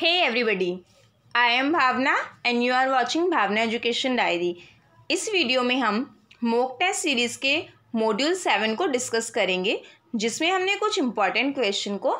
Hey everybody I am Bhavna and you are watching Bhavna education diary इस video में हम mock test series के module seven को discuss करेंगे जिसमें हमने कुछ इम्पॉर्टेंट क्वेश्चन को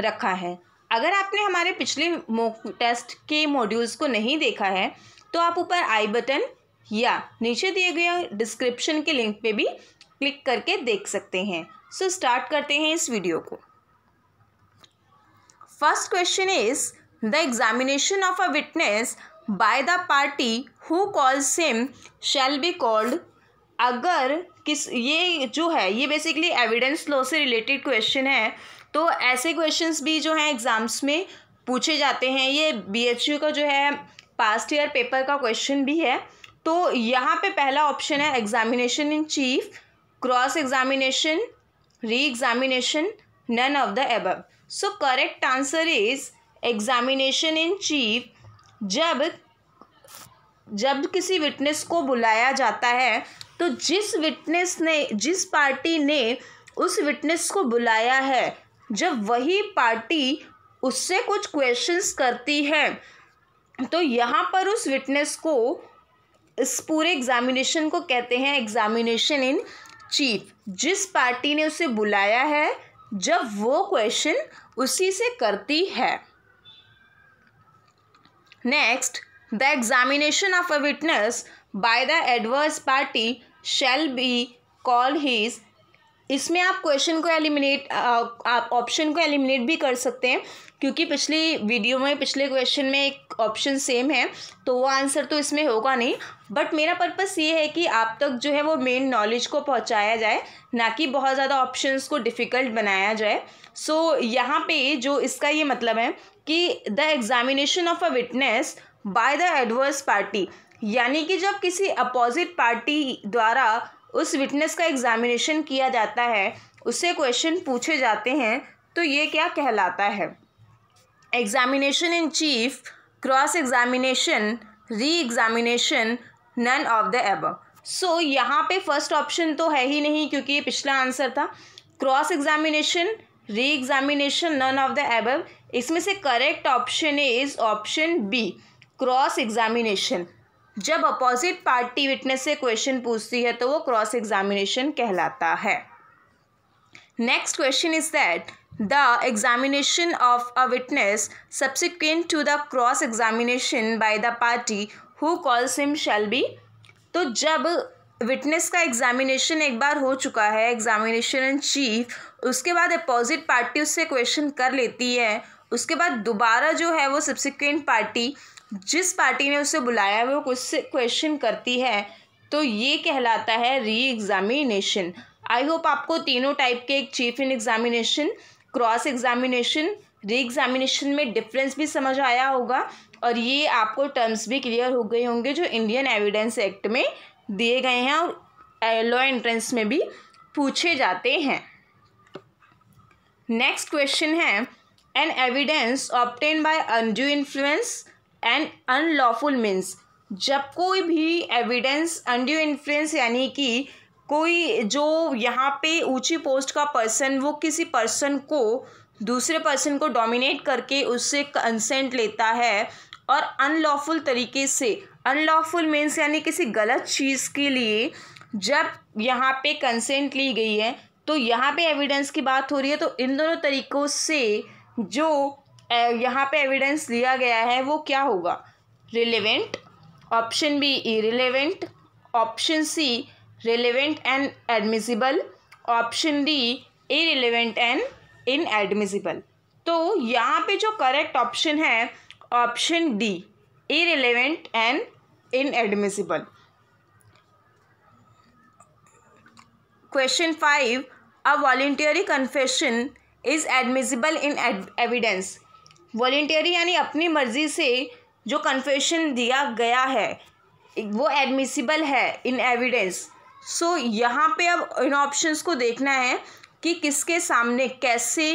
रखा है अगर आपने हमारे पिछले मोक टेस्ट के मॉड्यूल्स को नहीं देखा है तो आप ऊपर आई बटन या नीचे दिए गए डिस्क्रिप्शन के लिंक पे भी क्लिक करके देख सकते हैं सो so स्टार्ट करते हैं इस वीडियो को first question is the examination of a witness by the party who calls him shall be called अगर किस ये जो है ये बेसिकली एविडेंस लॉ से रिलेटेड क्वेश्चन है तो ऐसे क्वेश्चंस भी जो हैं एग्ज़ाम्स में पूछे जाते हैं ये बीएचयू का जो है पास्ट ईयर पेपर का क्वेश्चन भी है तो यहाँ पे पहला ऑप्शन है examination in chief cross examination re examination none of the above so correct answer is examination in chief जब जब किसी विटनेस को बुलाया जाता है तो जिस विटनेस ने जिस पार्टी ने उस विटनेस को बुलाया है जब वही पार्टी उससे कुछ क्वेश्चंस करती है तो यहाँ पर उस विटनेस को इस पूरे एग्जामिनेशन को कहते हैं एग्जामिनेशन इन चीफ जिस पार्टी ने उसे बुलाया है जब वो क्वेश्चन उसी से करती है Next, the examination of a witness by the adverse party shall be called his इसमें आप क्वेश्चन को एलिमिनेट आप ऑप्शन को एलिमिनेट भी कर सकते हैं क्योंकि पिछली वीडियो में पिछले क्वेश्चन में एक ऑप्शन सेम है तो वो आंसर तो इसमें होगा नहीं बट मेरा पर्पस ये है कि आप तक जो है वो मेन नॉलेज को पहुंचाया जाए ना कि बहुत ज़्यादा ऑप्शंस को डिफ़िकल्ट बनाया जाए सो so, यहाँ पे जो इसका ये मतलब है कि the examination of a witness by the adverse party यानी कि जब किसी अपोजिट पार्टी द्वारा उस विटनेस का एग्ज़ामिनेशन किया जाता है उससे क्वेश्चन पूछे जाते हैं तो ये क्या कहलाता है examination in chief cross examination re examination none of the above so यहाँ पे फर्स्ट ऑप्शन तो है ही नहीं क्योंकि ये पिछला आंसर था cross examination re examination none of the above इसमें से correct option is option B cross examination जब अपोजिट पार्टी विटनेस से क्वेश्चन पूछती है तो वो क्रॉस एग्जामिनेशन कहलाता है next question is that the examination of a witness subsequent to the cross examination by the party who calls him shall be तो जब विटनेस का एग्जामिनेशन एक बार हो चुका है एग्जामिनेशन इन चीफ उसके बाद अपोजिट पार्टी उससे क्वेश्चन कर लेती है उसके बाद दोबारा जो है वो सब्सिक्वेंट पार्टी जिस पार्टी ने उसे बुलाया वो उससे क्वेश्चन करती है तो ये कहलाता है री एग्ज़ामिनेशन आई होप आपको तीनों टाइप के एक chief in examination cross examination re examination में डिफरेंस भी समझ आया होगा और ये आपको टर्म्स भी क्लियर हो गए होंगे जो इंडियन एविडेंस एक्ट में दिए गए हैं और लॉ एंट्रेंस में भी पूछे जाते हैं नेक्स्ट क्वेश्चन है an evidence obtained by undue influence and unlawful means जब कोई भी एविडेंस अंडियो इन्फ्लुएंस यानी कि कोई जो यहाँ पे ऊंची पोस्ट का पर्सन वो किसी पर्सन को दूसरे पर्सन को डोमिनेट करके उससे कंसेंट लेता है और अनलॉफुल तरीके से अनलॉफुल मीन्स यानी किसी गलत चीज़ के लिए जब यहाँ पे कंसेंट ली गई है तो यहाँ पे एविडेंस की बात हो रही है तो इन दोनों तरीक़ों से जो यहाँ पे एविडेंस लिया गया है वो क्या होगा relevant option B relevant option C relevant and admissible option D relevant and in admissible तो यहाँ पे जो करेक्ट ऑप्शन है option D relevant and in inadmissible question five a voluntary confession is admissible in evidence voluntary यानी अपनी मर्ज़ी से जो कन्फेशन दिया गया है वो एडमिसिबल है इन एविडेंस सो यहाँ पे अब इन ऑप्शंस को देखना है कि किसके सामने कैसे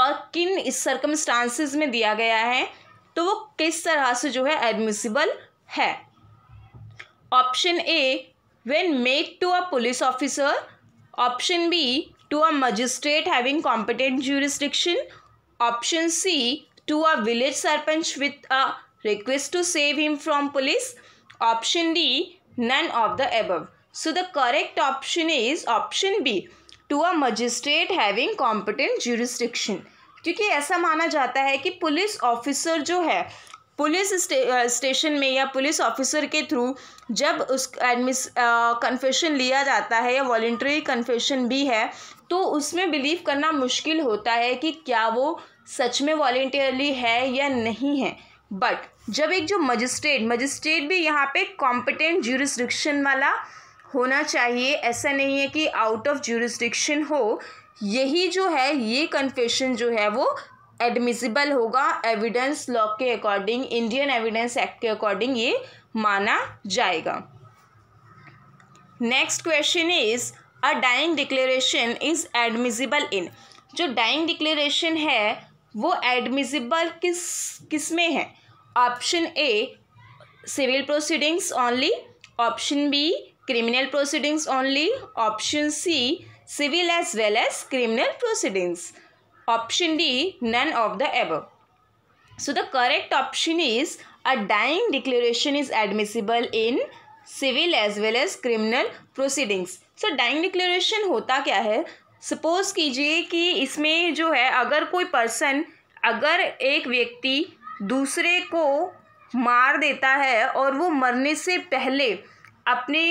और किन इस सर्कमस्टांसिस में दिया गया है तो वो किस तरह से जो है एडमिसिबल है option A when made to a police officer option B to a magistrate having competent jurisdiction option C to a village sarpanch with a request to save him from police? Option D. None of the above. So the correct option is option B. To a magistrate having competent jurisdiction. क्योंकि ऐसा माना जाता है कि police officer जो है police stay, station में या पुलिस ऑफिसर के थ्रू जब उस एडमिस कन्फेशन लिया जाता है या वॉल्ट्री कन्फेशन भी है तो उसमें बिलीव करना मुश्किल होता है कि क्या वो सच में वॉल्टियरली है या नहीं है बट जब एक जो मजिस्ट्रेट मजिस्ट्रेट भी यहाँ पे कॉम्पिटेंट ज्यूरिस्डिक्शन वाला होना चाहिए ऐसा नहीं है कि आउट ऑफ ज्यूरिस्डिक्शन हो यही जो है ये कन्फेशन जो है वो एडमिसिबल होगा एविडेंस लॉ के अकॉर्डिंग इंडियन एविडेंस एक्ट के अकॉर्डिंग ये माना जाएगा next question is a dying declaration is admissible in जो डाइंग डिक्लेरेशन है वो एडमिजिबल किस किस में है option A civil proceedings only option B criminal proceedings only option C civil as well as criminal proceedings option D none of the above so the correct option is a dying declaration is admissible in civil as well as criminal proceedings so dying declaration होता क्या है suppose कीजिए कि इसमें जो है अगर कोई पर्सन अगर एक व्यक्ति दूसरे को मार देता है और वो मरने से पहले अपने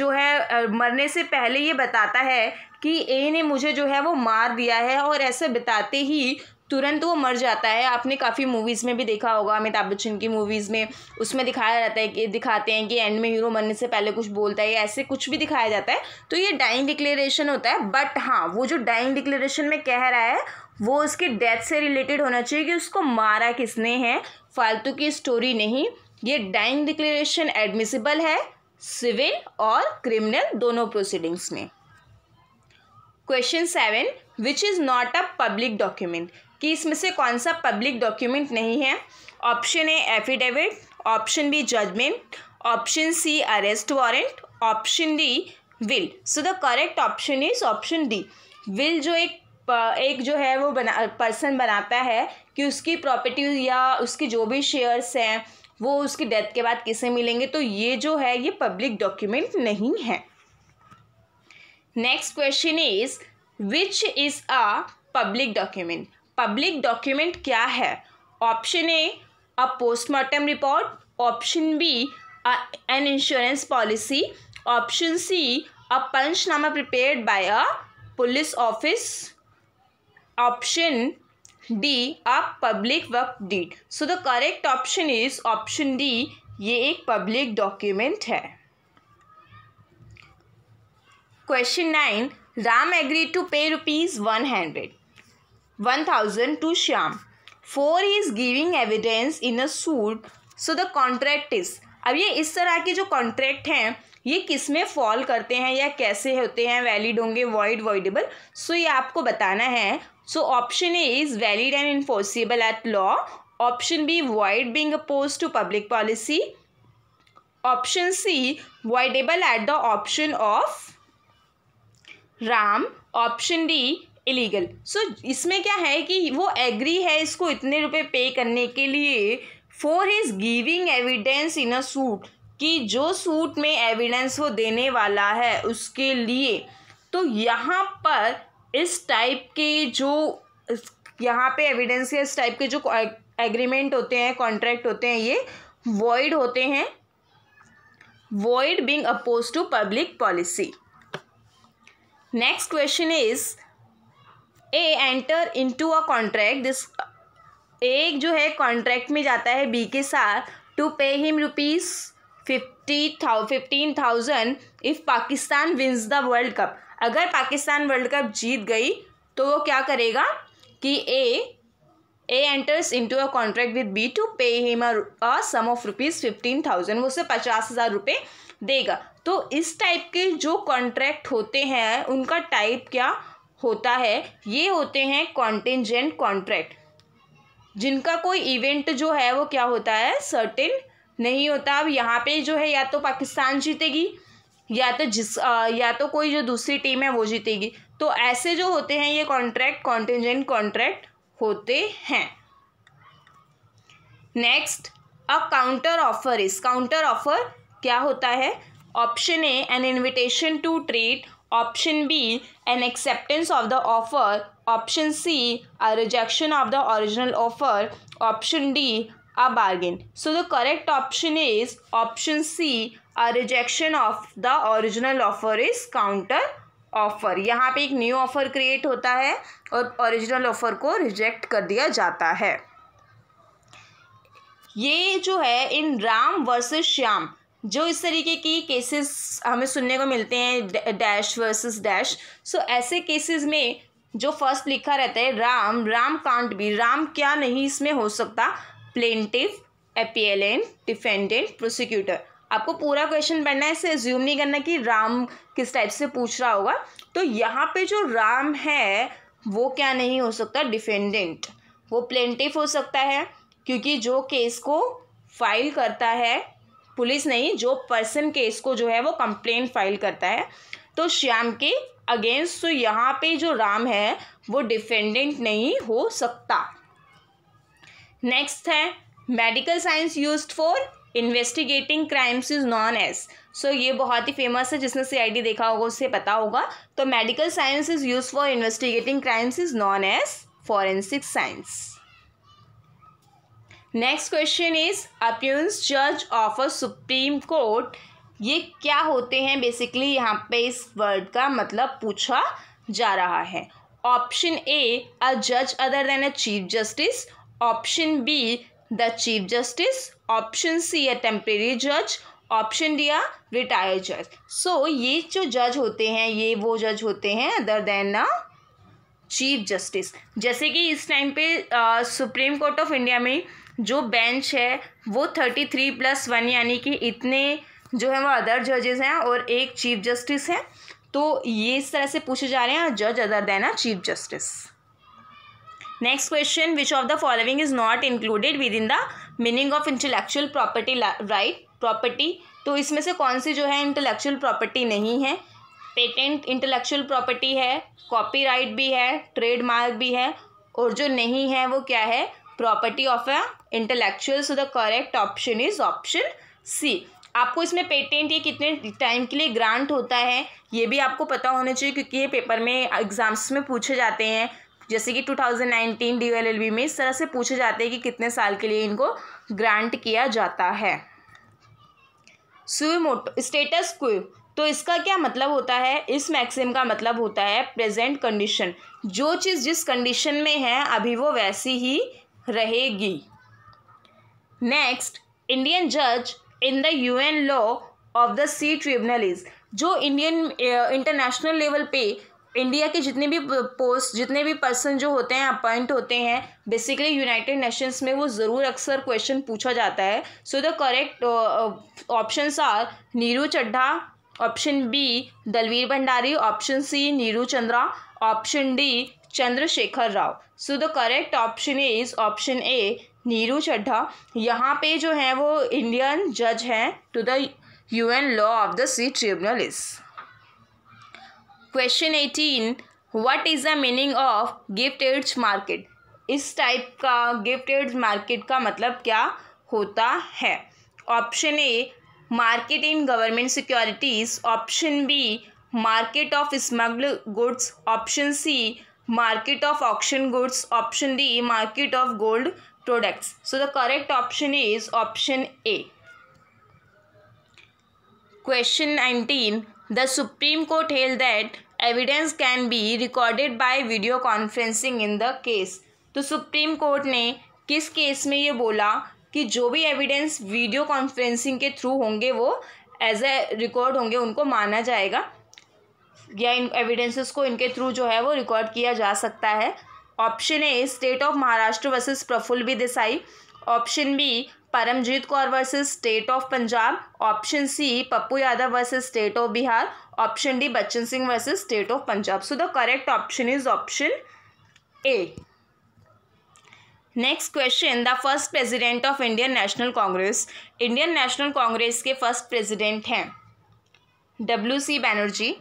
जो है मरने से पहले ये बताता है कि ए ने मुझे जो है वो मार दिया है और ऐसे बताते ही तुरंत वो मर जाता है आपने काफ़ी मूवीज़ में भी देखा होगा अमिताभ बच्चन की मूवीज़ में उसमें दिखाया जाता है कि दिखाते हैं कि एंड में हीरो मरने से पहले कुछ बोलता है ऐसे कुछ भी दिखाया जाता है तो ये डाइंग डिक्लेरेशन होता है बट हाँ वो जो डाइंग डिक्लेरेशन में कह रहा है वो उसके डेथ से रिलेटेड होना चाहिए कि उसको मारा किसने है फालतू की स्टोरी नहीं ये डाइंग डिक्लेरेशन एडमिसिबल है सिविल और क्रिमिनल दोनों प्रोसीडिंग्स में question seven which is not a public document कि इसमें से कौन सा पब्लिक डॉक्यूमेंट नहीं है option A affidavit option B judgment option C arrest warrant option D will so the correct option is option D will जो एक एक जो है वो बना पर्सन बनाता है कि उसकी प्रॉपर्टी या उसकी जो भी शेयर्स हैं वो उसकी डेथ के बाद किसे मिलेंगे तो ये जो है ये पब्लिक डॉक्यूमेंट नहीं है next question is which is a public document public document क्या है option A a postmortem report option B an insurance policy option C a panchnama prepared by a police office option D a public work deed so the correct option is option D ये एक public document है question nine Ram agree to pay rupees one hundred thousand to Shyam. For is giving evidence in a suit. So the contract is. अब ये इस तरह के जो contract हैं ये किस में फॉल करते हैं या कैसे होते हैं वैलिड होंगे वॉइड वॉइडेबल सो ये आपको बताना है so option A is valid and enforceable at law option B void being oppose to public policy option C voidable at the option of Ram option D illegal so so, इसमें क्या है कि वो agree है इसको इतने रुपए पे करने के लिए for his giving evidence in a suit कि जो सूट में एविडेंस वो देने वाला है उसके लिए तो यहाँ पर इस टाइप के जो यहाँ पे एविडेंस के इस टाइप के जो एग्रीमेंट होते हैं कॉन्ट्रैक्ट होते हैं ये वॉइड होते हैं void being oppose to public policy next question is A enter into a contract this A जो है कॉन्ट्रैक्ट में जाता है बी के साथ to pay him rupees fifty thou fifteen thousand if Pakistan wins the world cup अगर Pakistan world cup जीत गई तो वो क्या करेगा कि A A enters into a contract with B to pay him a sum of rupees fifteen thousand वो उसे पचास हज़ार रुपये देगा तो इस टाइप के जो कॉन्ट्रैक्ट होते हैं उनका टाइप क्या होता है ये होते हैं कॉन्टिजेंट कॉन्ट्रैक्ट जिनका कोई इवेंट जो है वो क्या होता है सर्टेन नहीं होता अब यहाँ पे जो है या तो पाकिस्तान जीतेगी या तो जिस आ, या तो कोई जो दूसरी टीम है वो जीतेगी तो ऐसे जो होते हैं ये कॉन्ट्रैक्ट कॉन्टिजेंट कॉन्ट्रैक्ट होते हैं नेक्स्ट अ काउंटर ऑफर इस काउंटर ऑफर क्या होता है option A an invitation to trade option B an acceptance of the offer option C a rejection of the original offer option D a bargain so the correct option is option C a rejection of the original offer is counter offer यहाँ पे एक new offer create होता है और original offer को reject कर दिया जाता है ये जो है इन राम वर्सेस श्याम जो इस तरीके की केसेस हमें सुनने को मिलते हैं डैश वर्सेस डैश सो ऐसे केसेस में जो फर्स्ट लिखा रहता है राम राम कांट भी राम क्या नहीं इसमें हो सकता प्लेंटिव एपीएल डिफेंडेंट प्रोसिक्यूटर आपको पूरा क्वेश्चन पढ़ना है इसे एज्यूम नहीं करना कि राम किस टाइप से पूछ रहा होगा तो यहाँ पे जो राम है वो क्या नहीं हो सकता डिफेंडेंट वो प्लेंटिव हो सकता है क्योंकि जो केस को फाइल करता है पुलिस नहीं जो पर्सन केस को जो है वो कंप्लेन फाइल करता है तो श्याम के अगेंस्ट तो यहाँ पे जो राम है वो डिफेंडेंट नहीं हो सकता नेक्स्ट है medical science use for investigating crimes is known as so ये बहुत ही फेमस है जिसने डी देखा होगा उससे पता होगा तो medical science is use for investigating crimes is known as forensic science next question is appoints जज ऑफ अ सुप्रीम कोर्ट ये क्या होते हैं बेसिकली यहाँ पे इस वर्ड का मतलब पूछा जा रहा है ऑप्शन ए अ जज other than a chief justice option be the chief justice option C a temporary जज ऑप्शन डी आ रिटायर्ड जज सो ये जो जज होते हैं ये वो जज होते हैं other than a chief justice जैसे कि इस टाइम पे सुप्रीम कोर्ट ऑफ इंडिया में जो बेंच है वो थर्टी थ्री प्लस वन यानी कि इतने जो है वो अदर जजेस हैं और एक चीफ जस्टिस हैं तो ये इस तरह से पूछे जा रहे हैं जज other than a chief justice next question which of the following is not included within the meaning of intellectual property right property तो इसमें से कौन सी जो है इंटेलेक्चुअल प्रॉपर्टी नहीं है पेटेंट इंटेलेक्चुअल प्रॉपर्टी है कॉपीराइट भी है ट्रेडमार्क भी है और जो नहीं है वो क्या है property of a intellectual so the correct option is option C आपको इसमें पेटेंट ये कितने टाइम के लिए ग्रांट होता है ये भी आपको पता होना चाहिए क्योंकि ये पेपर में एग्जाम्स में पूछे जाते हैं जैसे कि 2019 डीएलएलबी में इस तरह से पूछे जाते हैं कि कितने साल के लिए इनको ग्रांट किया जाता है सुमोटो स्टेटस क्यू तो इसका क्या मतलब होता है इस मैक्सिम का मतलब होता है प्रेजेंट कंडीशन जो चीज़ जिस कंडीशन में है अभी वो वैसी ही रहेगी नेक्स्ट इंडियन जज in the U N law of the sea tribunal is जो इंडियन इंटरनेशनल लेवल पे इंडिया के जितने भी पोस्ट जितने भी पर्सन जो होते हैं अपॉइंट होते हैं बेसिकली यूनाइटेड नेशंस में वो ज़रूर अक्सर क्वेश्चन पूछा जाता है so the correct options are Neeru Chadha option B Dalveer Bhandari option C Neeru Chandra option D Chandrashekhar Rao so the correct option is option A Neeru Chadha यहाँ पे जो है वो इंडियन जज हैं to the UN law of the sea tribunal is question eighteen what is the meaning of गिफ्ट edged market इस type का गिफ्ट एड्स मार्केट का मतलब क्या होता है option A market in government securities option B market of smuggle goods option C market of auction goods option d market of gold products so the correct option is option a question 19 the supreme court held that evidence can be recorded by video conferencing in the case तो supreme court ने किस case में ये बोला कि जो भी evidence video conferencing के थ्रू होंगे वो एज ए रिकॉर्ड होंगे उनको माना जाएगा या इन एविडेंसेस को इनके थ्रू जो है वो रिकॉर्ड किया जा सकता है option A state of Maharashtra versus Praful B Desai option B Paramjit Kaur versus state of Punjab option C Pappu Yadav versus state of Bihar option D Bachan Singh versus state of Punjab so the correct option is option A next question the first president of Indian National Congress Indian National Congress के first president हैं W C Banerjee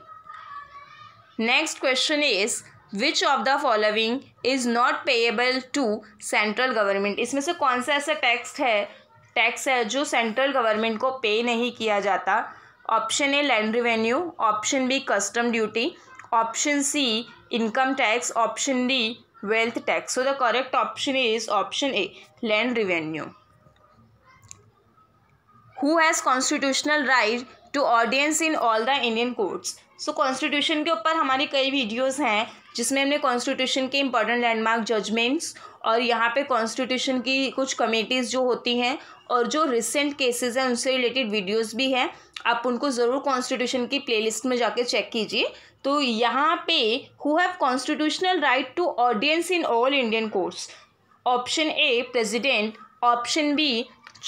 next question is which of the following is not payable to central government इसमें से कौन सा ऐसा tax है tax है जो सेंट्रल गवर्नमेंट को पे नहीं किया जाता option A land revenue option B custom duty option C income tax option D wealth tax so the correct option is option A land revenue who has constitutional right to audience in all the Indian courts so constitution के ऊपर हमारी कई videos हैं जिसमें हमने constitution के important landmark judgments और यहाँ पे कॉन्स्टिट्यूशन की कुछ कमेटीज़ जो होती हैं और जो रिसेंट केसेस हैं उनसे रिलेटेड वीडियोस भी हैं आप उनको ज़रूर कॉन्स्टिट्यूशन की प्लेलिस्ट में जाके चेक कीजिए तो यहाँ पे who have constitutional right to audience in all Indian courts option A president option B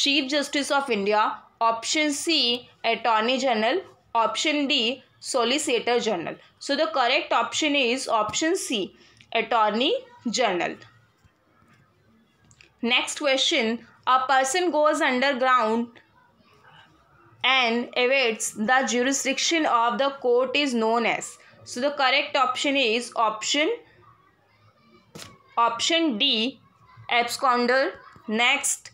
chief justice of India option C attorney general option D solicitor general so the correct option is option C attorney general next question a person goes underground and awaits the jurisdiction of the court is known as so the correct option is option option D absconder next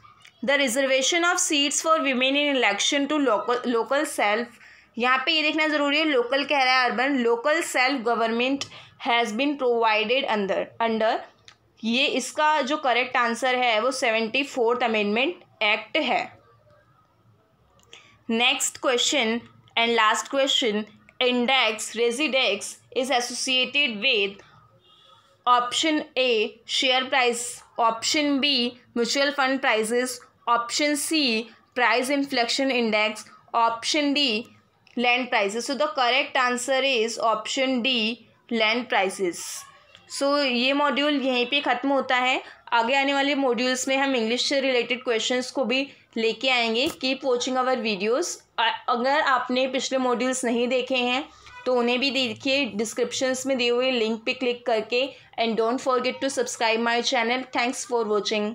the reservation of seats for women in election to local local self यहाँ पे ये देखना ज़रूरी है local कह रहा है urban local self government has been provided under under ये इसका जो करेक्ट आंसर है वो सेवेंटी फोर्थ अमेंडमेंट एक्ट है next question and last question index Residex is associated with option A share price option B mutual fund prices option C price inflection index option D land prices so the correct answer is option D land prices so ये module यहीं पे ख़त्म होता है आगे आने वाले modules में हम इंग्लिश से रिलेटेड क्वेश्चंस को भी लेके आएंगे कीप वॉचिंग आवर वीडियोस अगर आपने पिछले मॉड्यूल्स नहीं देखे हैं तो उन्हें भी देखिए डिस्क्रिप्शन में दिए हुए लिंक पे क्लिक करके and don't forget to subscribe my channel thanks for watching